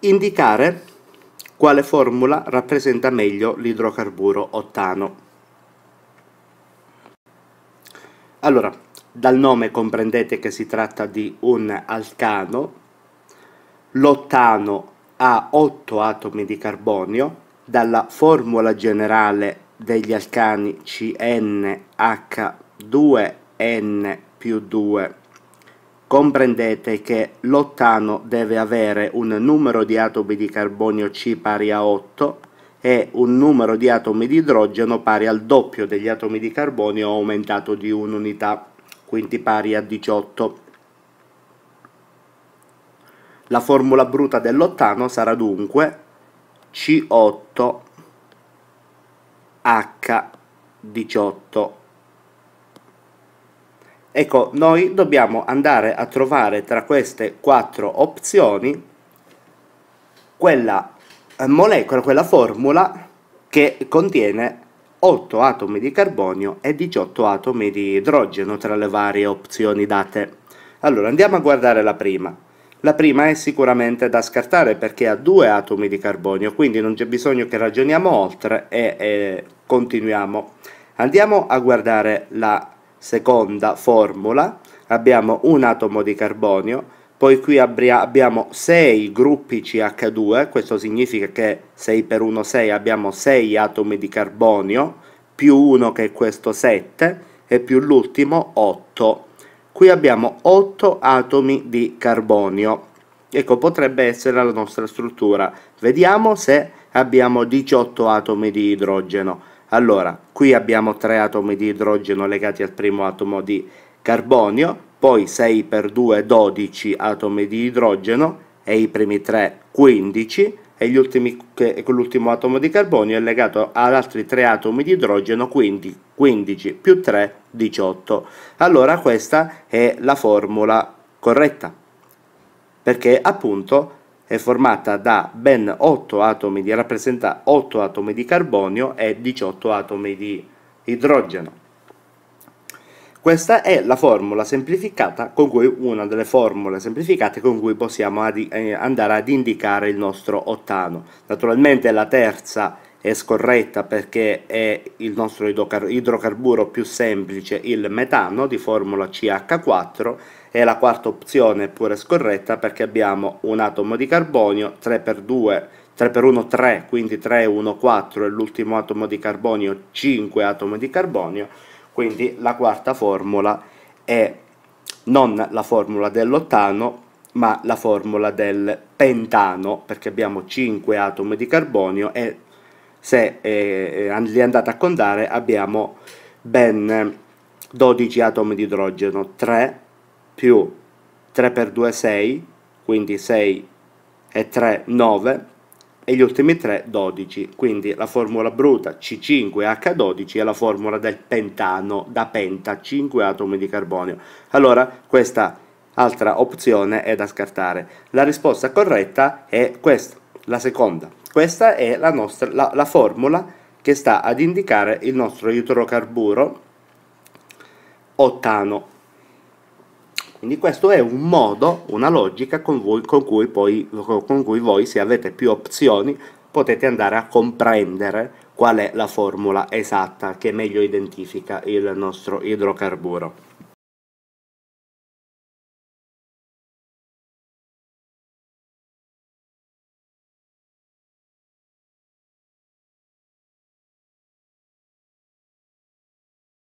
indicare quale formula rappresenta meglio l'idrocarburo ottano. Allora, dal nome comprendete che si tratta di un alcano, l'ottano ha 8 atomi di carbonio, dalla formula generale degli alcani CnH2n più 2 Comprendete che l'ottano deve avere un numero di atomi di carbonio C pari a 8 e un numero di atomi di idrogeno pari al doppio degli atomi di carbonio aumentato di un'unità, quindi pari a 18. La formula bruta dell'ottano sarà dunque C8H18 Ecco, noi dobbiamo andare a trovare tra queste quattro opzioni quella eh, molecola, quella formula che contiene 8 atomi di carbonio e 18 atomi di idrogeno tra le varie opzioni date. Allora andiamo a guardare la prima. La prima è sicuramente da scartare perché ha due atomi di carbonio, quindi non c'è bisogno che ragioniamo oltre e, e eh, continuiamo. Andiamo a guardare la prima seconda formula abbiamo un atomo di carbonio, poi qui abbiamo 6 gruppi CH2, questo significa che 6 per 1 6 abbiamo 6 atomi di carbonio, più 1 che è questo 7 e più l'ultimo 8. Qui abbiamo 8 atomi di carbonio. Ecco, potrebbe essere la nostra struttura. Vediamo se abbiamo 18 atomi di idrogeno. Allora, qui abbiamo tre atomi di idrogeno legati al primo atomo di carbonio, poi 6 per 2 12 atomi di idrogeno e i primi 3 15 e l'ultimo atomo di carbonio è legato ad altri 3 atomi di idrogeno quindi 15 più 3 18 allora questa è la formula corretta perché appunto è formata da ben 8 atomi di, rappresenta 8 atomi di carbonio e 18 atomi di idrogeno. Questa è la formula semplificata con cui una delle formule semplificate con cui possiamo eh, andare ad indicare il nostro ottano. Naturalmente la terza è scorretta perché è il nostro idrocarburo più semplice, il metano di formula CH4 e la quarta opzione è pure scorretta perché abbiamo un atomo di carbonio 3x2 3 per 1 3, quindi 3, 1, 4 e l'ultimo atomo di carbonio 5 atomi di carbonio, quindi la quarta formula è non la formula dell'ottano ma la formula del pentano perché abbiamo 5 atomi di carbonio e se eh, eh li andate a contare abbiamo ben 12 atomi di idrogeno 3 più 3 per 2 6 quindi 6 e 3 9 e gli ultimi 3 12 quindi la formula bruta C5H12 è la formula del pentano da penta 5 atomi di carbonio allora questa altra opzione è da scartare la risposta corretta è questa la seconda questa è la, nostra, la, la formula che sta ad indicare il nostro idrocarburo ottano. Quindi questo è un modo, una logica con, voi, con, cui poi, con cui voi, se avete più opzioni, potete andare a comprendere qual è la formula esatta che meglio identifica il nostro idrocarburo.